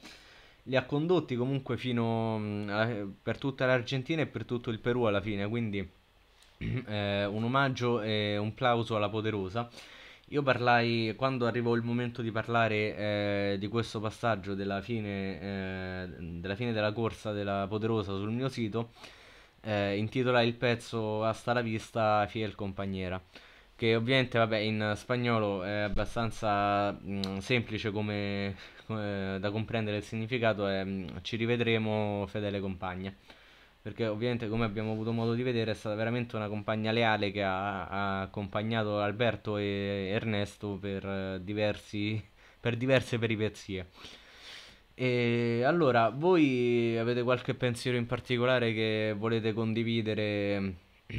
li ha condotti comunque fino mm, a, per tutta l'Argentina e per tutto il Perù alla fine, quindi [CLEARS THROAT] eh, un omaggio e un plauso alla Poderosa. Io parlai, quando arrivò il momento di parlare eh, di questo passaggio della fine, eh, della fine della corsa della Poderosa sul mio sito, eh, intitola il pezzo Hasta la vista, fiel compagnera. Che ovviamente, vabbè, in spagnolo è abbastanza mh, mm, semplice come, come, eh, da comprendere il significato, è mh, mm, ci rivedremo fedele compagna. Perché ovviamente, come abbiamo avuto modo di vedere, è stata veramente una compagna leale che ha, ha accompagnato Alberto e Ernesto per, eh, diversi, per diverse peripezie. E allora, voi avete qualche pensiero in particolare che volete condividere [CLEARS THROAT]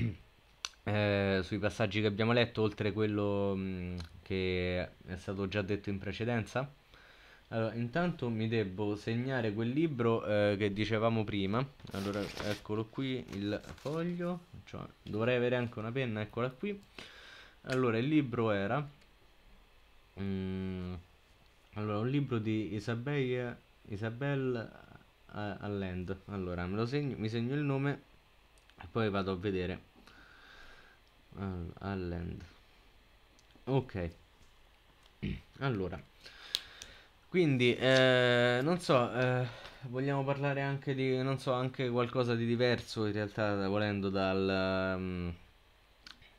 eh, sui passaggi che abbiamo letto, oltre a quello mh, mm, che è stato già detto in precedenza? Allora, intanto mi devo segnare quel libro eh, che dicevamo prima. Allora, eccolo qui il foglio. Cioè, dovrei avere anche una penna, eccola qui. Allora, il libro era... Mm, allora, un libro di Isabella Isabelle eh, Allend. Allora, me lo segno, mi segno il nome e poi vado a vedere. Eh, Allend. Ok. Allora. Quindi, eh, non so, eh, vogliamo parlare anche di, non so, anche qualcosa di diverso in realtà, volendo dal... Um,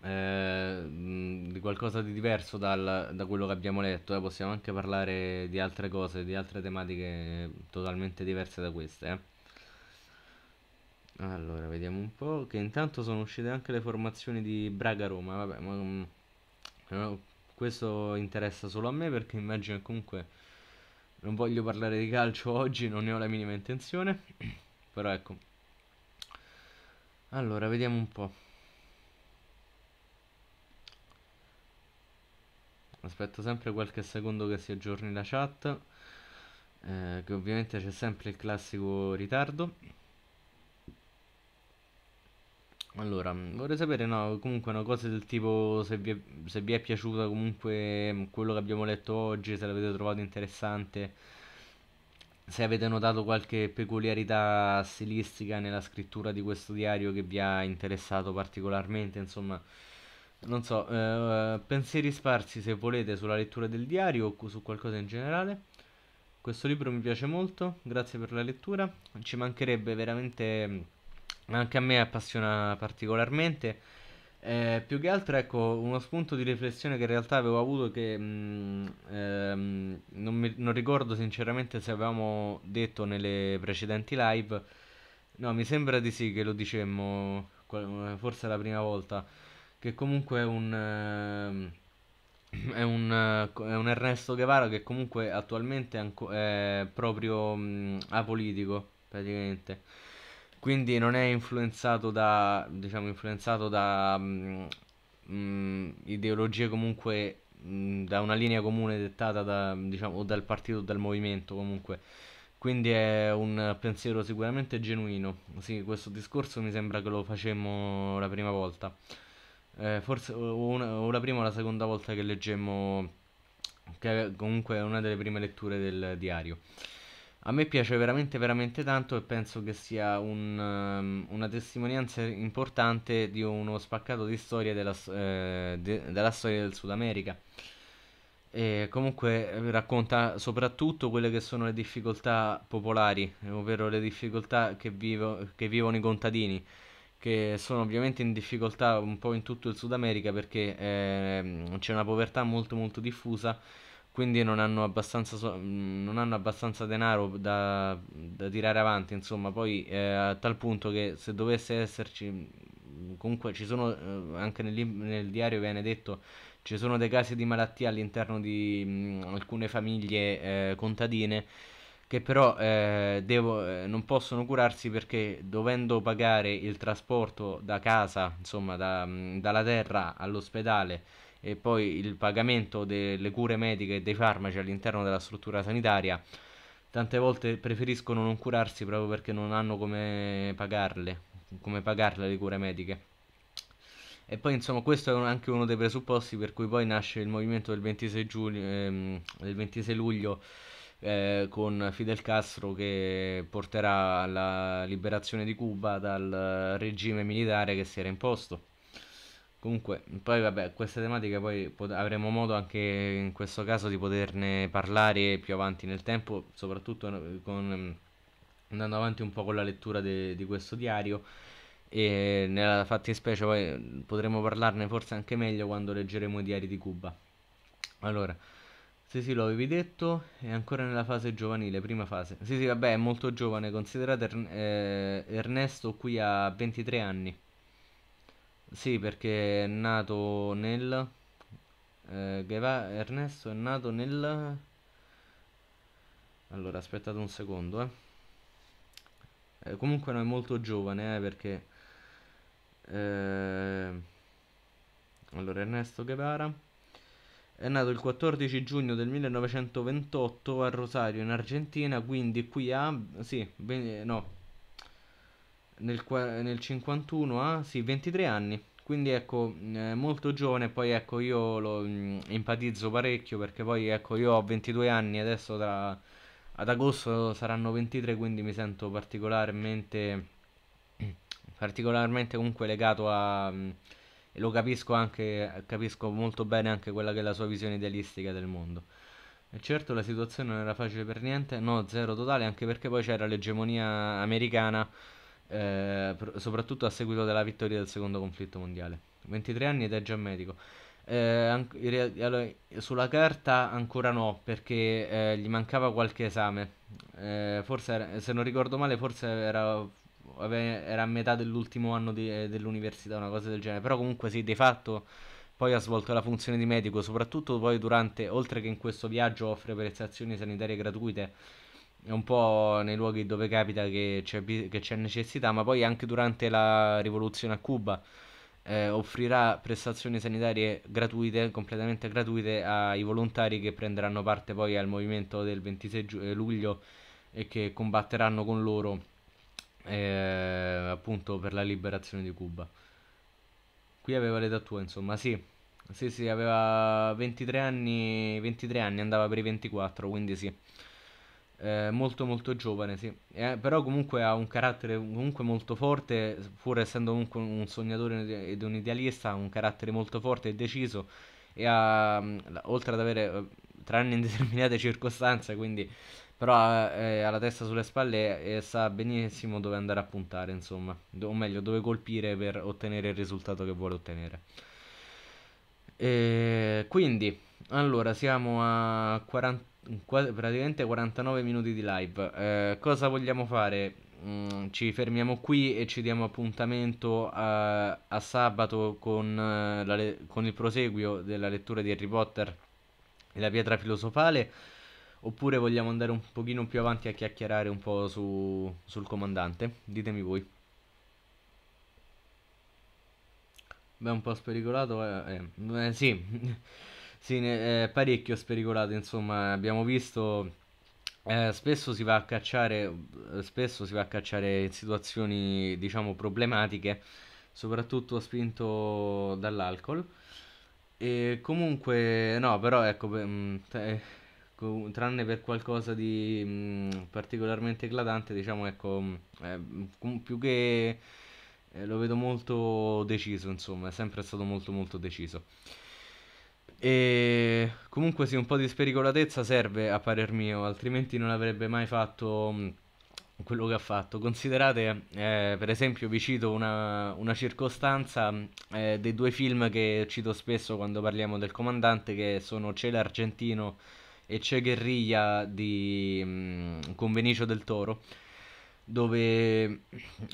Ehm, di qualcosa di diverso dal- da quello che abbiamo letto, eh, possiamo anche parlare di altre cose, di altre tematiche totalmente diverse da queste. eh. Allora, vediamo un po'. Che intanto sono uscite anche le formazioni di Braga Roma. Vabbè, ma mm, questo interessa solo a me perché immagino che comunque non voglio parlare di calcio oggi, non ne ho la minima intenzione. [CLEARS THROAT] Però ecco. Allora, vediamo un po'. aspetto sempre qualche secondo che si aggiorni la chat eh, che ovviamente c'è sempre il classico ritardo allora mm, vorrei sapere no, comunque una cosa del tipo se vi, è, se vi è piaciuta comunque mm, quello che abbiamo letto oggi se l'avete trovato interessante se avete notato qualche peculiarità stilistica nella scrittura di questo diario che vi ha interessato particolarmente insomma non so, eh, pensieri sparsi se volete sulla lettura del diario o su qualcosa in generale. Questo libro mi piace molto, grazie per la lettura, ci mancherebbe veramente, mm, anche a me appassiona particolarmente. Eh, più che altro, ecco, uno spunto di riflessione che in realtà avevo avuto che mh, mm, ehm, non, mi, non ricordo sinceramente se avevamo detto nelle precedenti live. No, mi sembra di sì che lo dicemmo, forse la prima volta che comunque è un... Ehm, è un, eh, è un, Ernesto Guevara che comunque attualmente è, proprio mh, mm, apolitico praticamente quindi non è influenzato da diciamo influenzato da mh, mm, mh, mm, ideologie comunque da una linea comune dettata da, diciamo, dal partito o dal movimento comunque quindi è un pensiero sicuramente genuino sì questo discorso mi sembra che lo facemmo la prima volta eh, forse o, una, la prima o la seconda volta che leggemmo, che comunque è una delle prime letture del diario. A me piace veramente veramente tanto e penso che sia un, um, una testimonianza importante di uno spaccato di storia della, eh, de, della storia del Sud America. E comunque eh, racconta soprattutto quelle che sono le difficoltà popolari, ovvero le difficoltà che, vivo, che vivono i contadini che sono ovviamente in difficoltà un po' in tutto il Sud America perché ehm, c'è una povertà molto molto diffusa, quindi non hanno abbastanza, non hanno abbastanza denaro da, da, tirare avanti, insomma, poi eh, a tal punto che se dovesse esserci, comunque ci sono, eh, anche nel, nel diario viene detto, ci sono dei casi di malattia all'interno di mh, mm, alcune famiglie eh, contadine che però eh, devo, eh, non possono curarsi perché dovendo pagare il trasporto da casa, insomma da, mh, dalla terra all'ospedale e poi il pagamento delle cure mediche e dei farmaci all'interno della struttura sanitaria, tante volte preferiscono non curarsi proprio perché non hanno come pagarle, come pagarle le cure mediche. E poi insomma questo è un, anche uno dei presupposti per cui poi nasce il movimento del 26, giugno, ehm, del 26 luglio eh, con Fidel Castro che porterà alla liberazione di Cuba dal regime militare che si era imposto. Comunque, poi vabbè, queste tematiche poi pot- avremo modo anche in questo caso di poterne parlare più avanti nel tempo, soprattutto con, andando avanti un po' con la lettura de- di questo diario e nella fattispecie poi potremo parlarne forse anche meglio quando leggeremo i diari di Cuba. Allora, sì, sì, lo avevi detto, è ancora nella fase giovanile, prima fase. Sì, sì, vabbè, è molto giovane, considerate Ern- eh, Ernesto qui a 23 anni. Sì, perché è nato nel... eh, Gueva- Ernesto è nato nel... Allora, aspettate un secondo, eh. Eh, comunque no, è molto giovane, eh, perché... eh, Allora, Ernesto Guevara. È nato il 14 giugno del 1928 a Rosario in Argentina, quindi qui a... sì, ben, no, nel, nel 51 a... sì, 23 anni. Quindi ecco, eh, molto giovane, poi ecco io lo mh, empatizzo parecchio perché poi ecco io ho 22 anni, adesso tra, ad agosto saranno 23, quindi mi sento particolarmente, [CLEARS THROAT] particolarmente comunque legato a... Mh, e lo capisco anche, capisco molto bene anche quella che è la sua visione idealistica del mondo. E certo la situazione non era facile per niente, no, zero totale, anche perché poi c'era l'egemonia americana, eh, pr- soprattutto a seguito della vittoria del secondo conflitto mondiale. 23 anni ed è già medico. Eh, an- re- allora, sulla carta ancora no, perché eh, gli mancava qualche esame. Eh, forse era, se non ricordo male, forse era era a metà dell'ultimo anno di, eh, dell'università, una cosa del genere, però comunque sì, di fatto poi ha svolto la funzione di medico, soprattutto poi durante, oltre che in questo viaggio offre prestazioni sanitarie gratuite, un po' nei luoghi dove capita che c'è, che c'è necessità, ma poi anche durante la rivoluzione a Cuba eh, offrirà prestazioni sanitarie gratuite, completamente gratuite, ai volontari che prenderanno parte poi al movimento del 26 giu- eh, luglio e che combatteranno con loro eh, appunto per la liberazione di Cuba. Qui aveva l'età tua, insomma, sì. Sì, sì, aveva 23 anni, 23 anni, andava per i 24, quindi sì. Eh, molto molto giovane, sì. Eh, però comunque ha un carattere comunque molto forte, pur essendo comunque un sognatore ed un idealista, ha un carattere molto forte e deciso e ha, oltre ad avere eh, tranne in determinate [LAUGHS] circostanze, quindi però eh, ha la testa sulle spalle e sa benissimo dove andare a puntare, insomma, o meglio, dove colpire per ottenere il risultato che vuole ottenere. E quindi, allora, siamo a 40, praticamente 49 minuti di live. Eh, cosa vogliamo fare? Mm, ci fermiamo qui e ci diamo appuntamento a, a sabato con, eh, la, con il proseguio della lettura di Harry Potter e la pietra filosofale. Oppure vogliamo andare un pochino più avanti a chiacchierare un po' su, sul comandante? Ditemi voi. Beh, un po' spericolato, eh, eh, eh sì, [LAUGHS] sì ne, eh, parecchio spericolato, insomma, abbiamo visto, eh, spesso si va a cacciare, spesso si va a cacciare in situazioni, diciamo, problematiche, soprattutto spinto dall'alcol, e comunque, no, però ecco, mh, co- ecco, tranne per qualcosa di mh, mm, particolarmente eclatante, diciamo ecco, mm, eh, più che eh, lo vedo molto deciso, insomma, è sempre stato molto molto deciso. E comunque sì, un po' di spericolatezza serve a parer mio, altrimenti non avrebbe mai fatto mm, quello che ha fatto. Considerate, eh, per esempio, vi cito una, una circostanza eh, dei due film che cito spesso quando parliamo del comandante, che sono Cielo Argentino e C'è Guerriglia di mm, con Benicio del Toro dove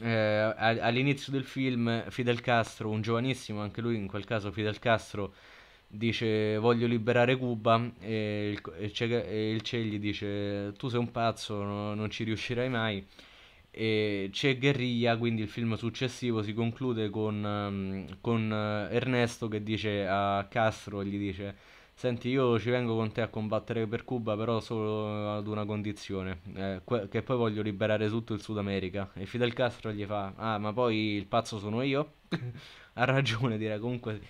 eh, all'inizio del film Fidel Castro, un giovanissimo, anche lui in quel caso Fidel Castro, dice voglio liberare Cuba e il, e Che, e il che gli dice tu sei un pazzo, no, non ci riuscirai mai. E c'è Guerriglia, quindi il film successivo si conclude con, mm, con eh, Ernesto che dice a Castro, gli dice Senti, io ci vengo con te a combattere per Cuba, però solo ad una condizione, eh, que- che poi voglio liberare tutto il Sud America. E Fidel Castro gli fa, ah, ma poi il pazzo sono io? [LAUGHS] ha ragione, direi, comunque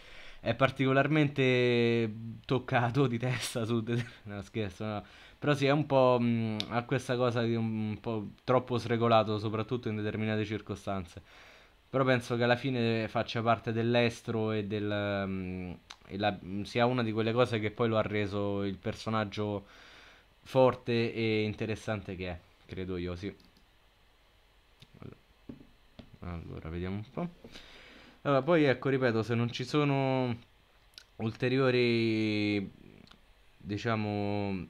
è particolarmente toccato di testa su... [LAUGHS] no, scherzo, no. Però sì, è un po' mh, a questa cosa di un po' troppo sregolato, soprattutto in determinate circostanze però penso che alla fine faccia parte dell'estro e, del, um, e la, mm, sia una di quelle cose che poi lo ha reso il personaggio forte e interessante che è, credo io, sì. Allora, vediamo un po'. Allora, poi ecco, ripeto, se non ci sono ulteriori, diciamo,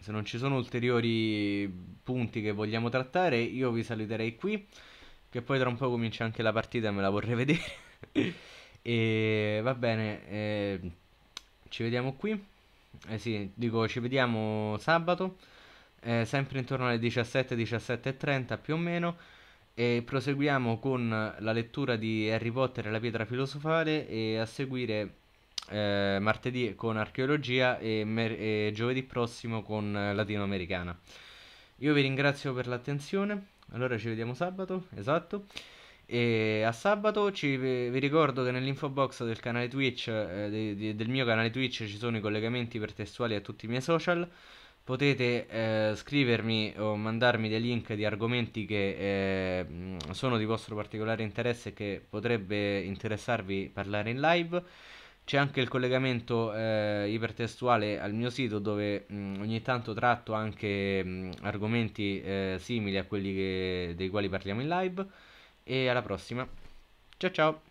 se non ci sono ulteriori punti che vogliamo trattare, io vi saluterei qui. Che poi tra un po' comincia anche la partita me la vorrei vedere. [LAUGHS] e va bene, eh, ci vediamo qui. Eh sì, dico ci vediamo sabato, eh, sempre intorno alle 17-17.30 più o meno. E proseguiamo con la lettura di Harry Potter e la pietra filosofale e a seguire eh, martedì con archeologia e, e, giovedì prossimo con latinoamericana. Io vi ringrazio per l'attenzione allora ci vediamo sabato, esatto. E a sabato ci, vi ricordo che nell'info box del canale Twitch, eh, de, de, del mio canale Twitch, ci sono i collegamenti per testuali a tutti i miei social. Potete eh, scrivermi o mandarmi dei link di argomenti che eh, sono di vostro particolare interesse e che potrebbe interessarvi parlare in live. C'è anche il collegamento eh, ipertestuale al mio sito dove mh, mm, ogni tanto tratto anche mh, mm, argomenti eh, simili a quelli che, dei quali parliamo in live. E alla prossima. Ciao ciao!